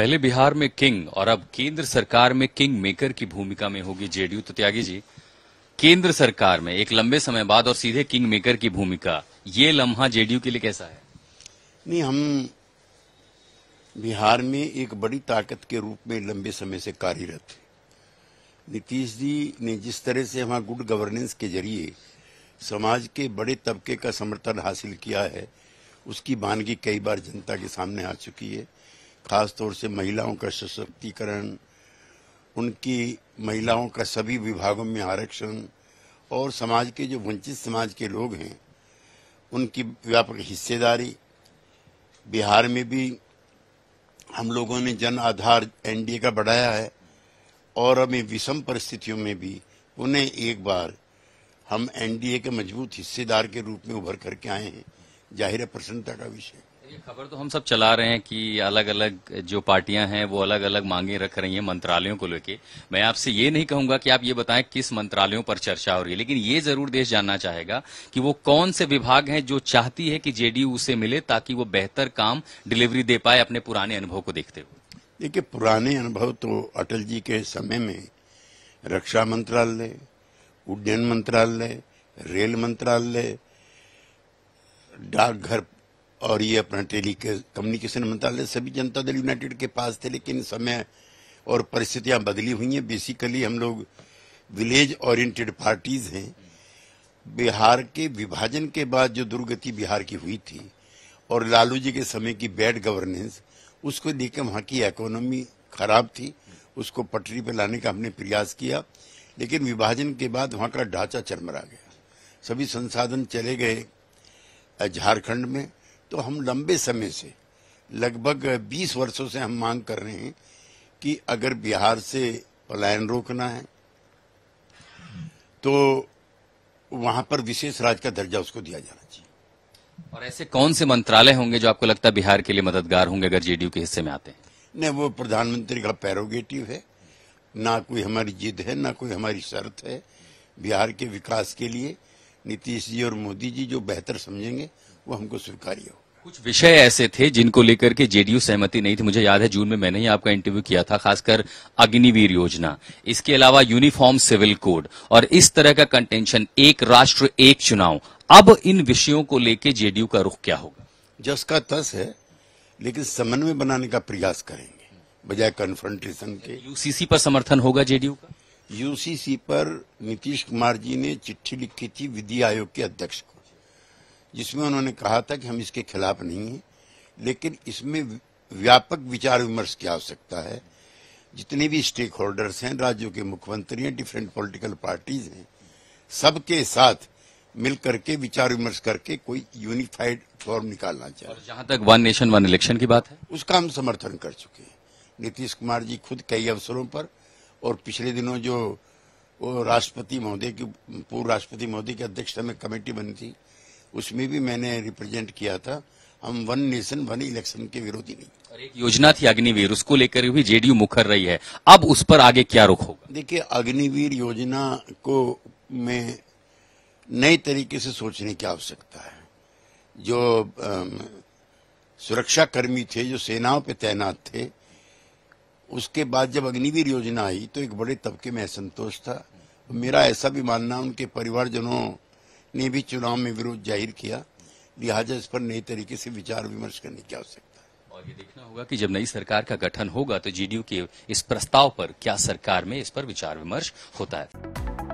पहले बिहार में किंग और अब केंद्र सरकार में किंग मेकर की भूमिका में होगी जेडीयू तो त्यागी जी केंद्र सरकार में एक लंबे समय बाद और सीधे किंग मेकर की भूमिका ये लम्हा जेडीयू के लिए कैसा है नहीं हम बिहार में एक बड़ी ताकत के रूप में लंबे समय से कार्यरत नीतीश जी ने जिस तरह से हम गुड गवर्नेंस के जरिए समाज के बड़े तबके का समर्थन हासिल किया है उसकी बानगी कई बार जनता के सामने आ चुकी है खासतौर से महिलाओं का सशक्तिकरण उनकी महिलाओं का सभी विभागों में आरक्षण और समाज के जो वंचित समाज के लोग हैं उनकी व्यापक हिस्सेदारी बिहार में भी हम लोगों ने जन आधार एनडीए का बढ़ाया है और इन विषम परिस्थितियों में भी उन्हें एक बार हम एनडीए के मजबूत हिस्सेदार के रूप में उभर करके आए हैं जाहिर प्रसन्नता का विषय खबर तो हम सब चला रहे हैं कि अलग अलग जो पार्टियां हैं वो अलग अलग मांगे रख रही हैं मंत्रालयों को लेके मैं आपसे ये नहीं कहूंगा कि आप ये बताएं किस मंत्रालयों पर चर्चा हो रही है लेकिन ये जरूर देश जानना चाहेगा कि वो कौन से विभाग हैं जो चाहती है कि जेडीयू उसे मिले ताकि वो बेहतर काम डिलीवरी दे पाए अपने पुराने अनुभव को देखते हुए देखिए पुराने अनुभव तो अटल जी के समय में रक्षा मंत्रालय उड्डयन मंत्रालय रेल मंत्रालय डाकघर और ये अपना टेली कम्युनिकेशन मंत्रालय सभी जनता दल यूनाइटेड के पास थे लेकिन समय और परिस्थितियां बदली हुई हैं बेसिकली हम लोग विलेज ओरिएंटेड पार्टीज हैं बिहार के विभाजन के बाद जो दुर्गति बिहार की हुई थी और लालू जी के समय की बैड गवर्नेंस उसको लेकर वहाँ की इकोनॉमी खराब थी उसको पटरी पर लाने का हमने प्रयास किया लेकिन विभाजन के बाद वहाँ का ढांचा चरमरा गया सभी संसाधन चले गए झारखंड में तो हम लंबे समय से लगभग 20 वर्षों से हम मांग कर रहे हैं कि अगर बिहार से पलायन रोकना है तो वहां पर विशेष राज्य का दर्जा उसको दिया जाना चाहिए और ऐसे कौन से मंत्रालय होंगे जो आपको लगता है बिहार के लिए मददगार होंगे अगर जेडीयू के हिस्से में आते हैं नहीं वो प्रधानमंत्री का पैरोगेटिव है ना कोई हमारी जिद है ना कोई हमारी शर्त है बिहार के विकास के लिए नीतीश जी और मोदी जी जो बेहतर समझेंगे वो हमको स्वीकार्य हो कुछ विषय ऐसे थे जिनको लेकर के जेडीयू सहमति नहीं थी मुझे याद है जून में मैंने ही आपका इंटरव्यू किया था खासकर अग्निवीर योजना इसके अलावा यूनिफॉर्म सिविल कोड और इस तरह का कंटेंशन एक राष्ट्र एक चुनाव अब इन विषयों को लेकर जेडीयू का रुख क्या होगा जस का तस है लेकिन समन्वय बनाने का प्रयास करेंगे बजाय कन्फ्रंटेशन के यूसीसी पर समर्थन होगा जेडीयू का यूसीसी पर नीतीश कुमार जी ने चिट्ठी लिखी थी विधि आयोग के अध्यक्ष को जिसमें उन्होंने कहा था कि हम इसके खिलाफ नहीं हैं लेकिन इसमें व्यापक विचार विमर्श की आवश्यकता है जितने भी स्टेक होल्डर्स हैं राज्यों के मुख्यमंत्री हैं डिफरेंट पॉलिटिकल पार्टीज हैं सबके साथ मिल करके विचार विमर्श करके कोई यूनिफाइड फॉर्म निकालना चाहिए और जहां तक वन नेशन वन इलेक्शन की बात है उसका हम समर्थन कर चुके हैं नीतीश कुमार जी खुद कई अवसरों पर और पिछले दिनों जो राष्ट्रपति महोदय की पूर्व राष्ट्रपति महोदय की अध्यक्षता में कमेटी बनी थी उसमें भी मैंने रिप्रेजेंट किया था हम वन नेशन वन इलेक्शन के विरोधी नहीं और एक योजना थी अग्निवीर उसको लेकर भी जेडीयू मुखर रही है अब उस पर आगे क्या रुख होगा देखिए अग्निवीर योजना को में नए तरीके से सोचने की आवश्यकता है जो सुरक्षा कर्मी थे जो सेनाओं पे तैनात थे उसके बाद जब अग्निवीर योजना आई तो एक बड़े तबके में असंतोष था मेरा ऐसा भी मानना उनके परिवारजनों ने भी चुनाव में विरोध जाहिर किया लिहाजा इस पर नए तरीके से विचार विमर्श करने की आवश्यकता है और ये देखना होगा कि जब नई सरकार का गठन होगा तो जीडीयू के इस प्रस्ताव पर क्या सरकार में इस पर विचार विमर्श होता है